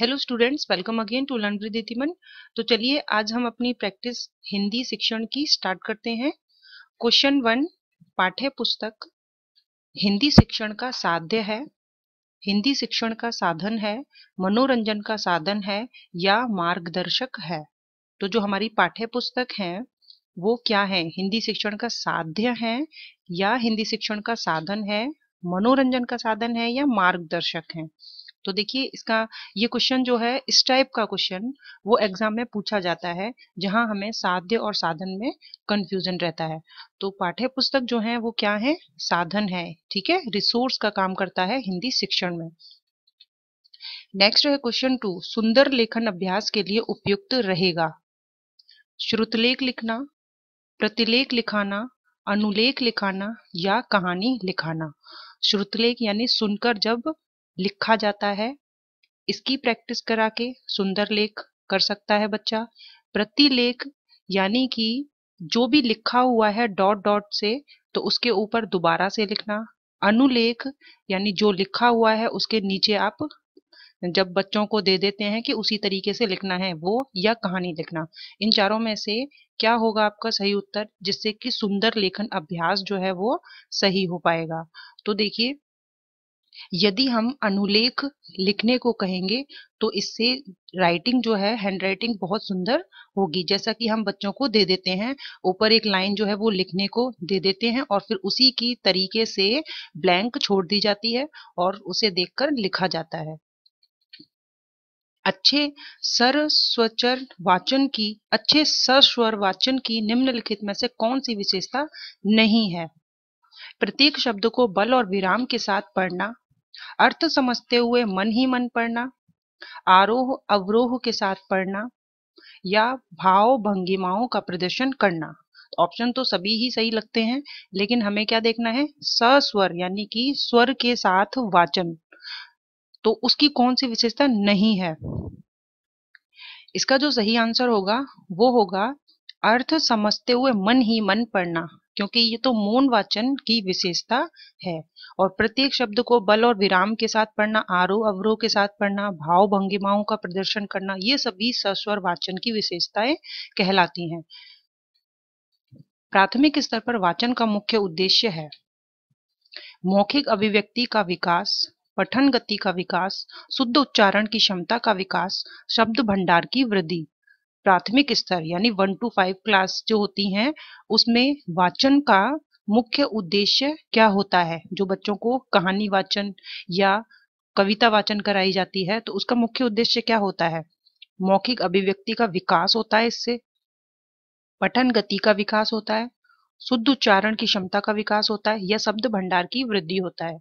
hello students welcome again to learn with इतिमन तो चलिए आज हम अपनी प्रैक्टिस हिंदी शिक्षण की स्टार्ट करते हैं क्वेश्चन वन पाठ्य पुस्तक हिंदी शिक्षण का साध्य है हिंदी शिक्षण का साधन है मनोरंजन का साधन है या मार्गदर्शक है तो जो हमारी पाठ्य पुस्तक है वो क्या है हिंदी शिक्षण का साध्य है या हिंदी शिक्षण का साधन है मनोरंजन का साधन है या मार्गदर्शक है तो देखिए इसका ये क्वेश्चन जो है इस टाइप का क्वेश्चन वो एग्जाम में पूछा जाता है जहां हमें साध्य और साधन में कंफ्यूजन रहता है तो पाठ्य पुस्तक जो है वो क्या है साधन है ठीक है रिसोर्स का काम करता है हिंदी शिक्षण में नेक्स्ट है क्वेश्चन टू सुंदर लेखन अभ्यास के लिए उपयुक्त रहेगा श्रुतलेख लिखना प्रतिलेख लिखाना अनुलेख लिखाना या कहानी लिखाना श्रुतलेख यानी सुनकर जब लिखा जाता है इसकी प्रैक्टिस करा के सुंदर लेख कर सकता है बच्चा प्रतिलेख यानी कि जो भी लिखा हुआ है डॉट डॉट से तो उसके ऊपर दोबारा से लिखना अनुलेख यानी जो लिखा हुआ है उसके नीचे आप जब बच्चों को दे देते हैं कि उसी तरीके से लिखना है वो या कहानी लिखना इन चारों में से क्या होगा आपका सही उत्तर जिससे कि सुंदर लेखन अभ्यास जो है वो सही हो पाएगा तो देखिए यदि हम अनुलेख लिखने को कहेंगे तो इससे राइटिंग जो है हैंड राइटिंग बहुत सुंदर होगी जैसा कि हम बच्चों को दे देते हैं ऊपर एक लाइन जो है वो लिखने को दे देते हैं और फिर उसी की तरीके से ब्लैंक छोड़ दी जाती है और उसे देखकर लिखा जाता है अच्छे सर स्वचर वाचन की अच्छे स्वर वाचन की निम्नलिखित में से कौन सी विशेषता नहीं है प्रत्येक शब्द को बल और विराम के साथ पढ़ना अर्थ समझते हुए मन ही मन पढ़ना आरोह अवरोह के साथ पढ़ना या भाव भंगिमाओं का प्रदर्शन करना ऑप्शन तो सभी ही सही लगते हैं लेकिन हमें क्या देखना है सस्वर यानी कि स्वर के साथ वाचन तो उसकी कौन सी विशेषता नहीं है इसका जो सही आंसर होगा वो होगा अर्थ समझते हुए मन ही मन पढ़ना क्योंकि ये तो मौन वाचन की विशेषता है और प्रत्येक शब्द को बल और विराम के साथ पढ़ना आरोह अवरोह के साथ पढ़ना भाव भंगिमाओं का प्रदर्शन करना ये सभी सस्वर वाचन की विशेषताएं कहलाती हैं प्राथमिक स्तर पर वाचन का मुख्य उद्देश्य है मौखिक अभिव्यक्ति का विकास पठन गति का विकास शुद्ध उच्चारण की क्षमता का विकास शब्द भंडार की वृद्धि प्राथमिक स्तर यानी वन टू फाइव क्लास जो होती हैं उसमें वाचन का मुख्य उद्देश्य क्या होता है जो बच्चों को कहानी वाचन या कविता वाचन कराई जाती है तो उसका मुख्य उद्देश्य क्या होता है मौखिक अभिव्यक्ति का विकास होता है इससे पठन गति का विकास होता है शुद्ध उच्चारण की क्षमता का विकास होता है या शब्द भंडार की वृद्धि होता है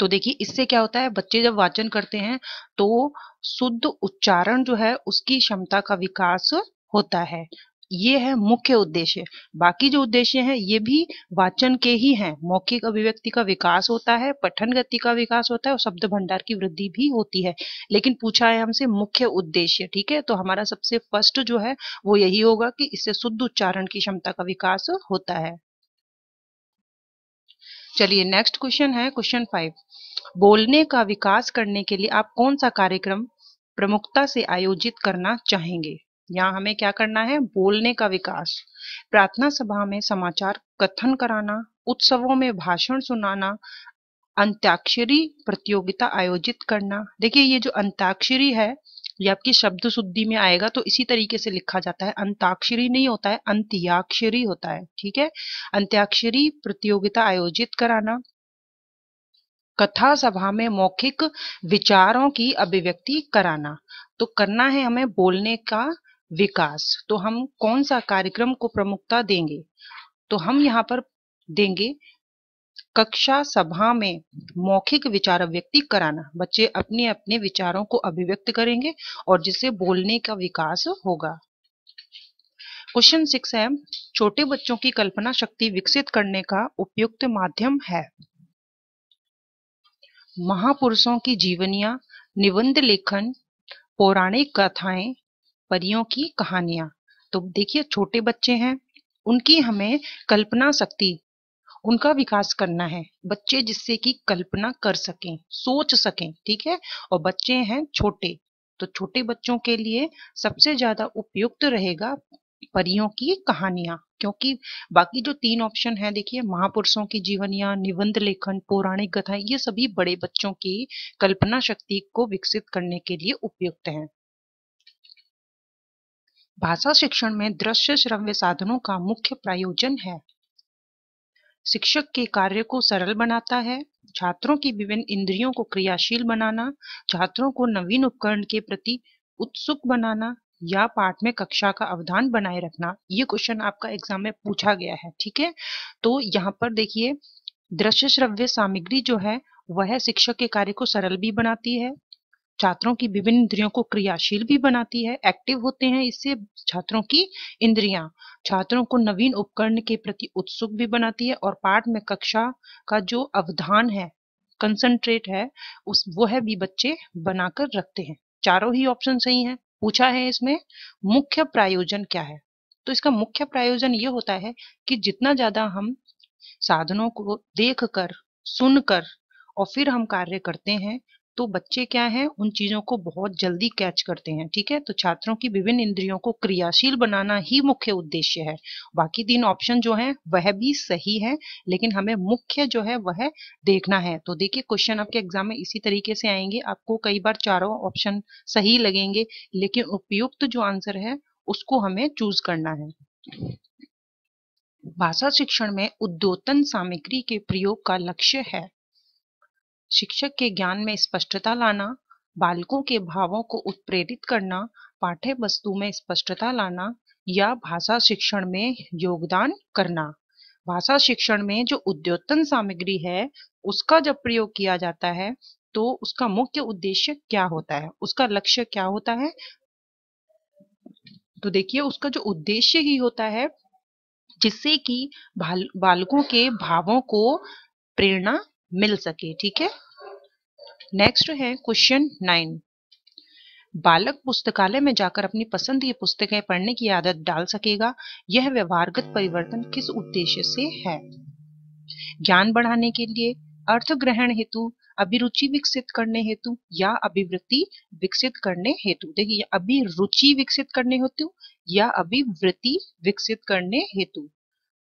तो देखिए इससे क्या होता है बच्चे जब वाचन करते हैं तो शुद्ध उच्चारण जो है उसकी क्षमता का विकास होता है ये है मुख्य उद्देश्य बाकी जो उद्देश्य है ये भी वाचन के ही हैं मौखिक अभिव्यक्ति का विकास होता है पठन गति का विकास होता है और शब्द भंडार की वृद्धि भी होती है लेकिन पूछा है हमसे मुख्य उद्देश्य ठीक है तो हमारा सबसे फर्स्ट जो है वो यही होगा कि इससे शुद्ध उच्चारण की क्षमता का विकास होता है चलिए नेक्स्ट क्वेश्चन है क्वेश्चन फाइव बोलने का विकास करने के लिए आप कौन सा कार्यक्रम प्रमुखता से आयोजित करना चाहेंगे यहाँ हमें क्या करना है बोलने का विकास प्रार्थना सभा में समाचार कथन कराना उत्सवों में भाषण सुनाना अंताक्षरी प्रतियोगिता आयोजित करना देखिए ये जो अंताक्षरी है ये आपकी शब्द शुद्धि में आएगा तो इसी तरीके से लिखा जाता है अंताक्षरी नहीं होता है अंत्याक्षरी होता है ठीक है अंत्याक्षरी प्रतियोगिता आयोजित कराना कथा सभा में मौखिक विचारों की अभिव्यक्ति कराना तो करना है हमें बोलने का विकास तो हम कौन सा कार्यक्रम को प्रमुखता देंगे तो हम यहाँ पर देंगे कक्षा सभा में मौखिक विचार अभिव्यक्ति कराना बच्चे अपने अपने विचारों को अभिव्यक्त करेंगे और जिससे बोलने का विकास होगा क्वेश्चन सिक्स है छोटे बच्चों की कल्पना शक्ति विकसित करने का उपयुक्त माध्यम है महापुरुषों की जीवनियां निबंध लेखन पौराणिक कथाएं परियों की कहानियां तो देखिए छोटे बच्चे हैं उनकी हमें कल्पना शक्ति उनका विकास करना है बच्चे जिससे कि कल्पना कर सकें सोच सकें ठीक है और बच्चे हैं छोटे तो छोटे बच्चों के लिए सबसे ज्यादा उपयुक्त रहेगा परियों की कहानियां क्योंकि बाकी जो तीन ऑप्शन है देखिए महापुरुषों की जीवनियां निबंध लेखन पौराणिक कथाएं ये सभी बड़े बच्चों की कल्पना शक्ति को विकसित करने के लिए उपयुक्त हैं भाषा शिक्षण में दृश्य श्रव्य साधनों का मुख्य प्रायोजन है शिक्षक के कार्य को सरल बनाता है छात्रों की विभिन्न इंद्रियों को क्रियाशील बनाना छात्रों को नवीन उपकरण के प्रति उत्सुक बनाना या पाठ में कक्षा का अवधान बनाए रखना ये क्वेश्चन आपका एग्जाम में पूछा गया है ठीक है तो यहाँ पर देखिए दृश्य श्रव्य सामग्री जो है वह शिक्षक के कार्य को सरल भी बनाती है छात्रों की विभिन्न इंद्रियों को क्रियाशील भी बनाती है एक्टिव होते हैं इससे छात्रों की इंद्रियां छात्रों को नवीन उपकरण के प्रति उत्सुक भी बनाती है और पाठ में कक्षा का जो अवधान है कंसंट्रेट है उस वो है भी बच्चे बनाकर रखते हैं चारों ही ऑप्शन सही हैं पूछा है इसमें मुख्य प्रायोजन क्या है तो इसका मुख्य प्रायोजन ये होता है कि जितना ज्यादा हम साधनों को देख कर सुन कर और फिर हम कार्य करते हैं तो बच्चे क्या है उन चीजों को बहुत जल्दी कैच करते हैं ठीक है तो छात्रों की विभिन्न इंद्रियों को क्रियाशील बनाना ही मुख्य उद्देश्य है बाकी तीन ऑप्शन जो है वह भी सही है लेकिन हमें मुख्य जो है वह देखना है तो देखिए क्वेश्चन आपके एग्जाम में इसी तरीके से आएंगे आपको कई बार चारों ऑप्शन सही लगेंगे लेकिन उपयुक्त जो आंसर है उसको हमें चूज करना है भाषा शिक्षण में उद्योतन सामग्री के प्रयोग का लक्ष्य है शिक्षक के ज्ञान में स्पष्टता लाना बालकों के भावों को उत्प्रेरित करना पाठ्य वस्तु में स्पष्टता लाना या भाषा शिक्षण में योगदान करना भाषा शिक्षण में जो उद्योतन सामग्री है उसका जब प्रयोग किया जाता है तो उसका मुख्य उद्देश्य क्या होता है उसका लक्ष्य क्या होता है तो देखिए उसका जो उद्देश्य ही होता है जिससे कि बाल, बालकों के भावों को प्रेरणा मिल सके ठीक है नेक्स्ट है क्वेश्चन नाइन बालक पुस्तकालय में जाकर अपनी पसंद की पुस्तकें पढ़ने की आदत डाल सकेगा यह व्यवहारगत परिवर्तन किस उद्देश्य से है ज्ञान बढ़ाने के लिए अर्थ ग्रहण हेतु अभिरुचि विकसित करने हेतु या अभिवृत्ति विकसित करने हेतु देखिए अभिरुचि विकसित करने हेतु या अभिवृत्ति विकसित करने हेतु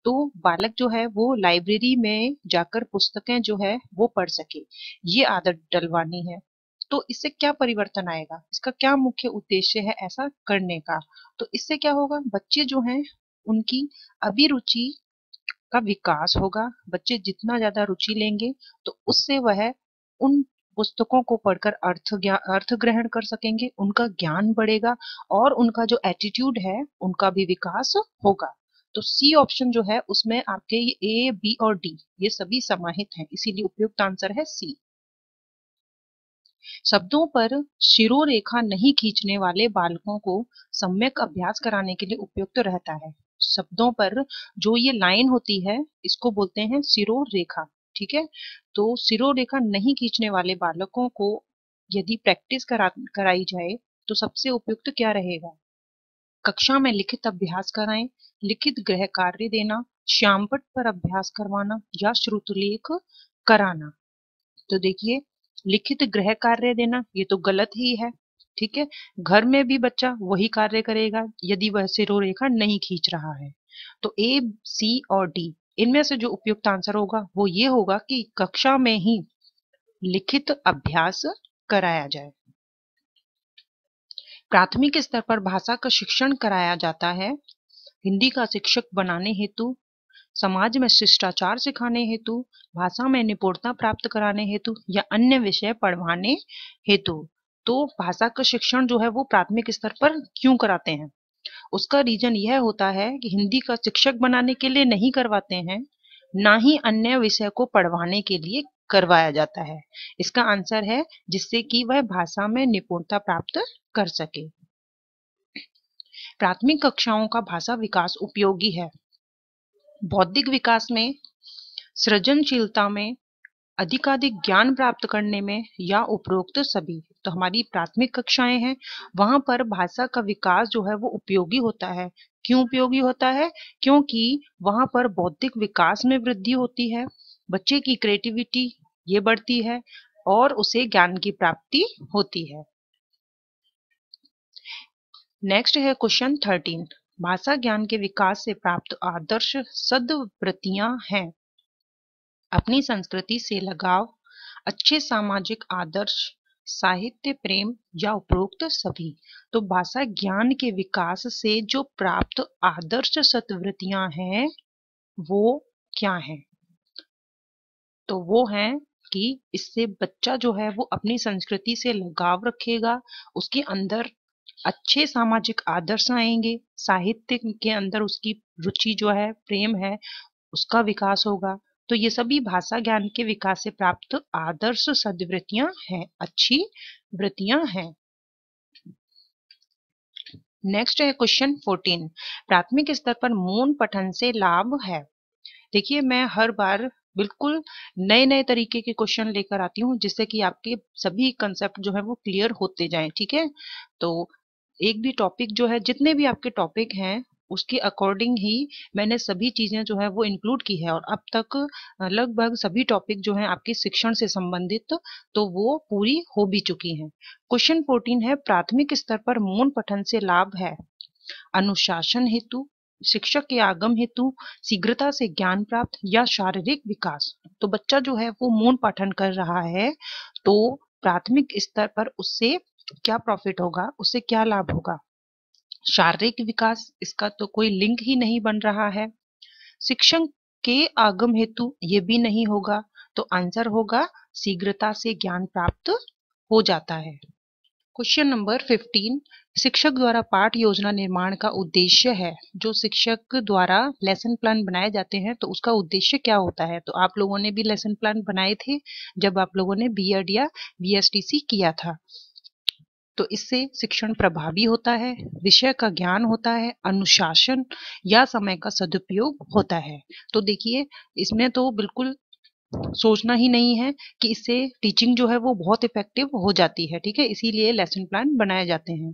तो बालक जो है वो लाइब्रेरी में जाकर पुस्तकें जो है वो पढ़ सके ये आदत डलवानी है तो इससे क्या परिवर्तन आएगा इसका क्या मुख्य उद्देश्य है ऐसा करने का तो इससे क्या होगा बच्चे जो हैं उनकी अभिरुचि का विकास होगा बच्चे जितना ज्यादा रुचि लेंगे तो उससे वह उन पुस्तकों को पढ़कर अर्थ ज्ञान अर्थ ग्रहण कर सकेंगे उनका ज्ञान बढ़ेगा और उनका जो एटीट्यूड है उनका भी विकास होगा तो सी ऑप्शन जो है उसमें आपके ए बी और डी ये सभी समाहित हैं इसीलिए उपयुक्त आंसर है सी शब्दों पर शिरोरेखा नहीं खींचने वाले बालकों को सम्यक अभ्यास कराने के लिए उपयुक्त तो रहता है शब्दों पर जो ये लाइन होती है इसको बोलते हैं सिरो रेखा ठीक है तो सिरो रेखा नहीं खींचने वाले बालकों को यदि प्रैक्टिस करा कराई जाए तो सबसे उपयुक्त तो क्या रहेगा कक्षा में लिखित अभ्यास कराएं लिखित गृह कार्य देना श्यामपट पर अभ्यास करवाना या श्रुतलेख कराना तो देखिए लिखित गृह कार्य देना ये तो गलत ही है ठीक है घर में भी बच्चा वही कार्य करेगा यदि वह सिरो रेखा नहीं खींच रहा है तो ए सी और डी इनमें से जो उपयुक्त आंसर होगा वो ये होगा कि कक्षा में ही लिखित अभ्यास कराया जाए प्राथमिक स्तर पर भाषा का शिक्षण कराया जाता है हिंदी का शिक्षक बनाने हेतु समाज में शिष्टाचार सिखाने हेतु भाषा में निपुणता प्राप्त कराने हेतु या अन्य विषय पढ़वाने हेतु तो भाषा का शिक्षण जो है वो प्राथमिक स्तर पर क्यों कराते हैं उसका रीजन यह होता है कि हिंदी का शिक्षक बनाने के लिए नहीं करवाते हैं ना ही अन्य विषय को पढ़वाने के लिए करवाया जाता है इसका आंसर है जिससे कि वह भाषा में निपुणता प्राप्त कर सके प्राथमिक कक्षाओं का भाषा विकास उपयोगी है बौद्धिक विकास में सृजनशीलता में अधिकाधिक ज्ञान प्राप्त करने में या उपरोक्त सभी तो हमारी प्राथमिक कक्षाएं हैं वहां पर भाषा का विकास जो है वो उपयोगी होता है क्यों उपयोगी होता है क्योंकि वहां पर बौद्धिक विकास में वृद्धि होती है बच्चे की क्रिएटिविटी ये बढ़ती है और उसे ज्ञान की प्राप्ति होती है नेक्स्ट है क्वेश्चन थर्टीन भाषा ज्ञान के विकास से प्राप्त आदर्श सदवृत्तियां हैं अपनी संस्कृति से लगाव अच्छे सामाजिक आदर्श साहित्य प्रेम या उपरोक्त सभी तो भाषा ज्ञान के विकास से जो प्राप्त आदर्श सतवृत्तियां हैं वो क्या हैं तो वो है कि इससे बच्चा जो है वो अपनी संस्कृति से लगाव रखेगा उसके अंदर अच्छे सामाजिक आदर्श आएंगे साहित्य के अंदर उसकी रुचि जो है प्रेम है उसका विकास होगा तो ये सभी भाषा ज्ञान के विकास से प्राप्त आदर्श सदवृत्तियां हैं अच्छी वृत्तियां हैं नेक्स्ट है क्वेश्चन फोर्टीन प्राथमिक स्तर पर मौन पठन से लाभ है देखिए मैं हर बार बिल्कुल नए नए तरीके के क्वेश्चन लेकर आती हूँ जिससे कि आपके सभी कंसेप्ट जो है वो क्लियर होते जाएं ठीक है तो एक भी टॉपिक जो है जितने भी आपके टॉपिक हैं उसके अकॉर्डिंग ही मैंने सभी चीज़ें जो है वो इंक्लूड की है और अब तक लगभग सभी टॉपिक जो है आपके शिक्षण से संबंधित तो वो पूरी हो भी चुकी हैं क्वेश्चन फोर्टीन है प्राथमिक स्तर पर मौन पठन से लाभ है अनुशासन हेतु शिक्षक के आगम हेतु शीघ्रता से ज्ञान प्राप्त या शारीरिक विकास तो बच्चा जो है वो मौन पठन कर रहा है तो प्राथमिक स्तर पर उससे क्या प्रॉफिट होगा उससे क्या लाभ होगा शारीरिक विकास इसका तो कोई लिंक ही नहीं बन रहा है शिक्षण के आगम हेतु ये भी नहीं होगा तो आंसर होगा शीघ्रता से ज्ञान प्राप्त हो जाता है क्वेश्चन नंबर 15 शिक्षक द्वारा पाठ योजना निर्माण का उद्देश्य है जो शिक्षक द्वारा लेसन प्लान बनाए जाते हैं तो उसका उद्देश्य क्या होता है तो आप लोगों ने भी लेसन प्लान बनाए थे जब आप लोगों ने बी या बी किया था तो इससे शिक्षण प्रभावी होता है विषय का ज्ञान होता है अनुशासन या समय का सदुपयोग होता है तो देखिए इसमें तो बिल्कुल सोचना ही नहीं है कि इससे टीचिंग जो है वो बहुत इफेक्टिव हो जाती है ठीक है इसीलिए लेसन प्लान बनाए जाते हैं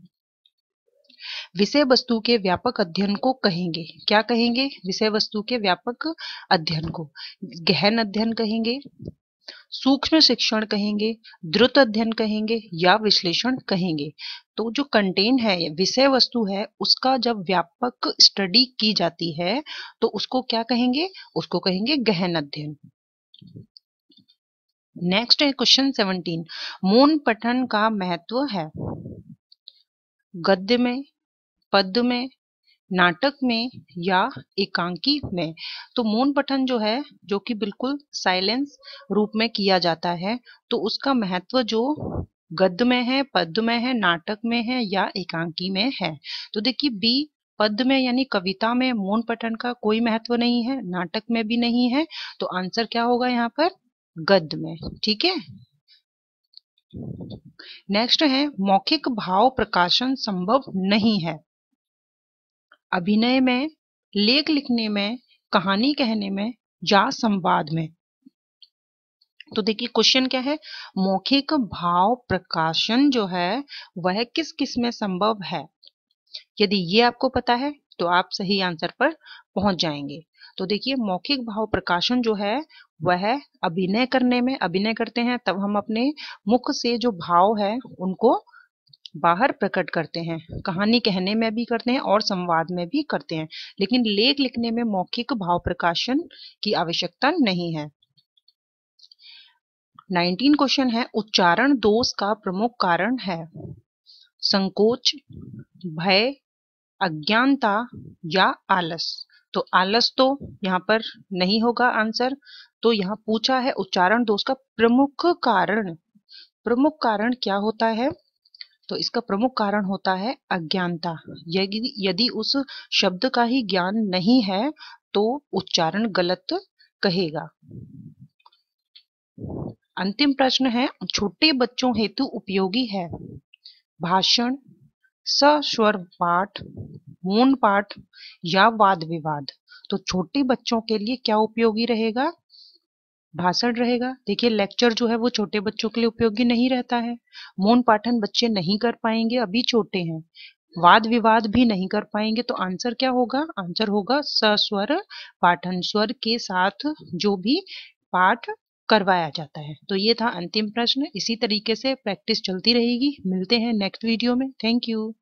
विषय वस्तु के व्यापक अध्ययन को कहेंगे क्या कहेंगे विषय वस्तु के व्यापक अध्ययन को गहन अध्ययन कहेंगे सूक्ष्म शिक्षण कहेंगे द्रुत अध्ययन कहेंगे या विश्लेषण कहेंगे तो जो कंटेन है विषय वस्तु है उसका जब व्यापक स्टडी की जाती है तो उसको क्या कहेंगे उसको कहेंगे गहन अध्ययन नेक्स्ट है क्वेश्चन सेवनटीन मून पठन का महत्व है गद्य में पद्य में नाटक में या एकांकी में तो मौन पठन जो है जो कि बिल्कुल साइलेंस रूप में किया जाता है तो उसका महत्व जो गद्य में है पद्य में है नाटक में है या एकांकी में है तो देखिए बी पद्य में यानी कविता में मौन पठन का कोई महत्व नहीं है नाटक में भी नहीं है तो आंसर क्या होगा यहाँ पर गद्य में ठीक है नेक्स्ट है मौखिक भाव प्रकाशन संभव नहीं है अभिनय में लेख लिखने में कहानी कहने में या संवाद में तो देखिए क्वेश्चन क्या है मौखिक भाव प्रकाशन जो है वह किस किस में संभव है यदि ये आपको पता है तो आप सही आंसर पर पहुंच जाएंगे तो देखिए मौखिक भाव प्रकाशन जो है वह अभिनय करने में अभिनय करते हैं तब हम अपने मुख से जो भाव है उनको बाहर प्रकट करते हैं कहानी कहने में भी करते हैं और संवाद में भी करते हैं लेकिन लेख लिखने में मौखिक भाव प्रकाशन की आवश्यकता नहीं है 19 क्वेश्चन है उच्चारण दोष का प्रमुख कारण है संकोच भय अज्ञानता या आलस तो आलस तो यहाँ पर नहीं होगा आंसर तो यहाँ पूछा है उच्चारण दोष का प्रमुख कारण प्रमुख कारण क्या होता है तो इसका प्रमुख कारण होता है अज्ञानता यदि उस शब्द का ही ज्ञान नहीं है तो उच्चारण गलत कहेगा अंतिम प्रश्न है छोटे बच्चों हेतु उपयोगी है भाषण सस्वर पाठ मौन पाठ या वाद विवाद तो छोटे बच्चों के लिए क्या उपयोगी रहेगा भाषण रहेगा देखिए लेक्चर जो है वो छोटे बच्चों के लिए उपयोगी नहीं रहता है मौन पाठन बच्चे नहीं कर पाएंगे अभी छोटे हैं वाद विवाद भी नहीं कर पाएंगे तो आंसर क्या होगा आंसर होगा सस्वर पाठन स्वर के साथ जो भी पाठ करवाया जाता है तो ये था अंतिम प्रश्न इसी तरीके से प्रैक्टिस चलती रहेगी मिलते हैं नेक्स्ट वीडियो में थैंक यू